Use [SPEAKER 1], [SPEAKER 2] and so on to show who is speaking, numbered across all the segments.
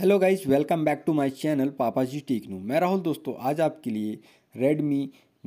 [SPEAKER 1] hello guys welcome back to my channel papa ji techno मैं राहुल दोस्तों आज आपके लिए Redmi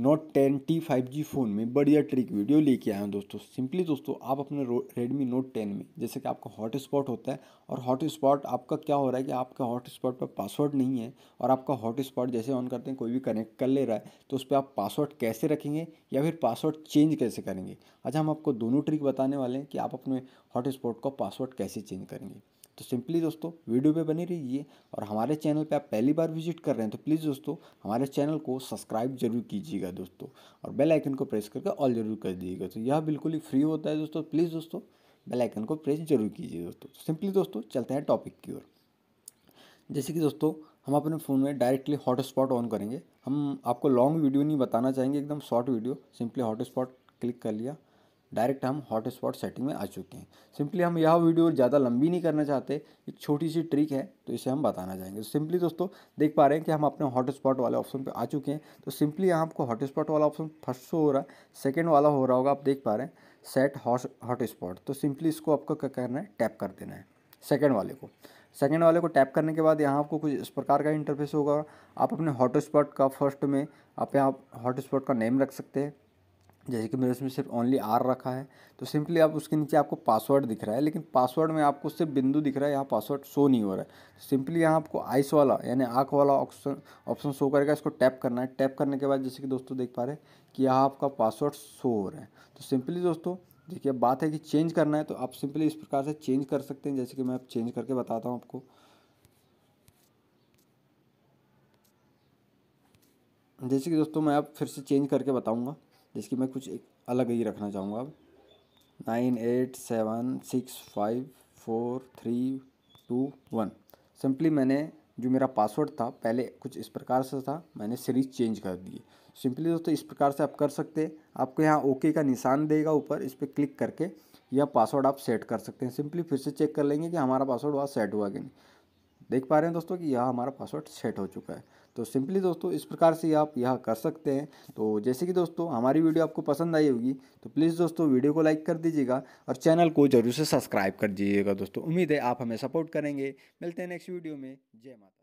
[SPEAKER 1] note ten T five G phone में बढ़िया ट्रिक वीडियो लेके आया हूँ दोस्तों सिंपली दोस्तों आप अपने रेडमी नोट टेन में जैसे कि आपका हॉट स्पॉट होता है और हॉट स्पॉट आपका क्या हो रहा है कि आपका हॉट स्पॉट पर पासवर्ड नहीं है और आपका हॉट स्पॉट जैसे ऑन करते हैं कोई भी कनेक्ट कर ले रहा है तो उस पर आप पासवर्ड कैसे रखेंगे या फिर पासवर्ड चेंज कैसे करेंगे आज हम आपको दोनों ट्रिक बताने वाले हैं कि आप अपने हॉट स्पॉट का पासवर्ड कैसे चेंज करेंगे तो सिंपली दोस्तों वीडियो पे बनी रहिए और हमारे चैनल पे आप पहली बार विजिट कर रहे हैं तो प्लीज़ दोस्तों हमारे चैनल को सब्सक्राइब जरूर कीजिएगा दोस्तों और बेल आइकन को प्रेस करके ऑल जरूर कर दीजिएगा तो यह बिल्कुल ही फ्री होता है दोस्तों प्लीज़ दोस्तों बेल आइकन को प्रेस जरूर कीजिए दोस्तों तो सिंपली दोस्तों चलते हैं टॉपिक की ओर जैसे कि दोस्तों हम अपने फ़ोन में डायरेक्टली हॉटस्पॉट ऑन करेंगे हम आपको लॉन्ग वीडियो नहीं बताना चाहेंगे एकदम short video simply hotspot click कर लिया डायरेक्ट हम हॉट स्पॉट सेटिंग में आ चुके हैं सिंपली हम यह वीडियो ज़्यादा लंबी नहीं करना चाहते एक छोटी सी ट्रिक है तो इसे हम बताना चाहेंगे सिंपली दोस्तों देख पा रहे हैं कि हम अपने हॉट स्पॉट वाले ऑप्शन पर आ चुके हैं तो सिंपली यहाँ आपको हॉट स्पॉट वाला ऑप्शन फर्स्ट शो हो रहा है सेकेंड वाला हो रहा होगा आप देख पा रहे हैं सेट हॉट हॉट स्पॉट तो सिंपली इसको आपको क्या करना है टैप कर देना है सेकेंड वाले को सेकेंड वाले को टैप करने के बाद यहाँ आपको कुछ इस प्रकार का इंटरफेस होगा आप अपने हॉट स्पॉट का फर्स्ट में आप यहाँ हॉट स्पॉट का नेम रख सकते हैं जैसे कि मैंने इसमें सिर्फ ओनली आर रखा है तो सिंपली आप उसके नीचे आपको पासवर्ड दिख रहा है लेकिन पासवर्ड में आपको सिर्फ बिंदु दिख रहा है यहाँ पासवर्ड शो नहीं हो रहा है सिंपली तो यहाँ आपको आइस वाला यानी आँख वाला ऑप्शन ऑप्शन शो करेगा इसको टैप करना है टैप करने के बाद जैसे कि दोस्तों देख पा रहे हैं कि यहाँ आपका पासवर्ड शो हो रहा है तो सिंपली दोस्तों देखिए बात है कि चेंज करना है तो आप सिंपली इस प्रकार से चेंज कर सकते हैं जैसे कि मैं आप चेंज करके बताता हूँ आपको जैसे कि दोस्तों मैं आप फिर से चेंज करके बताऊँगा जिसकी मैं कुछ एक अलग ही रखना चाहूँगा अब nine eight seven six five four three two one simply मैंने जो मेरा पासवर्ड था पहले कुछ इस प्रकार से था मैंने सीरीज चेंज कर दी सिंपली दोस्तों इस प्रकार से आप कर सकते आपको यहाँ ओके का निशान देगा ऊपर इस पर क्लिक करके यह पासवर्ड आप सेट कर सकते हैं सिंपली फिर से चेक कर लेंगे कि हमारा पासवर्ड वहाँ सेट हुआ कि नहीं देख पा रहे हैं दोस्तों कि यह हमारा पासवर्ड सेट हो चुका है तो सिंपली दोस्तों इस प्रकार से आप यह कर सकते हैं तो जैसे कि दोस्तों हमारी वीडियो आपको पसंद आई होगी तो प्लीज़ दोस्तों वीडियो को लाइक कर दीजिएगा और चैनल को जरूर से सब्सक्राइब कर दीजिएगा दोस्तों उम्मीद है आप हमें सपोर्ट करेंगे मिलते हैं नेक्स्ट वीडियो में जय माता